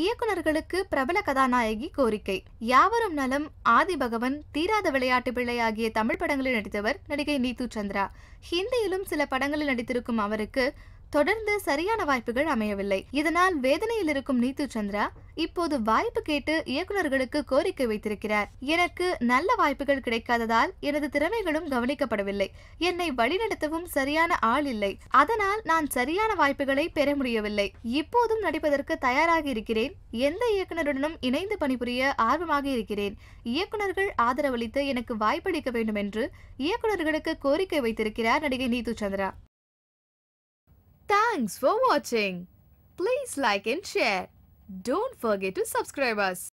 இயக்குநர்களுக்கு பிரபல கதாநாயகி கோரிக்கை யாவரும் நலம் ஆதி பகவன் தீராத விளையாட்டு பிள்ளை ஆகிய தமிழ் படங்களில் நடித்தவர் நடிகை நீத்து சந்திரா ஹிந்தியிலும் சில படங்களில் நடித்திருக்கும் அவருக்கு தொடர்ந்து சரியான வாய்ப்புகள் அமையவில்லை இதனால் வேதனையில் இருக்கும் நீத்து சந்திரா இப்போது வாய்ப்பு கேட்டு இயக்குநர்களுக்கு கோரிக்கை வைத்திருக்கிறார் எனக்கு நல்ல வாய்ப்புகள் கிடைக்காததால் எனது திறமைகளும் கவனிக்கப்படவில்லை என்னை வழிநடத்தவும் சரியான ஆள் இல்லை அதனால் நான் சரியான வாய்ப்புகளை பெற முடியவில்லை இப்போதும் நடிப்பதற்கு தயாராக இருக்கிறேன் எந்த இயக்குநருடனும் இணைந்து பணிபுரிய ஆர்வமாக இருக்கிறேன் இயக்குநர்கள் ஆதரவளித்து எனக்கு வாய்ப்பளிக்க வேண்டும் என்று இயக்குநர்களுக்கு கோரிக்கை வைத்திருக்கிறார் நடிகை நீது Chandra Thanks for watching. Please like and share. Don't forget to subscribe us.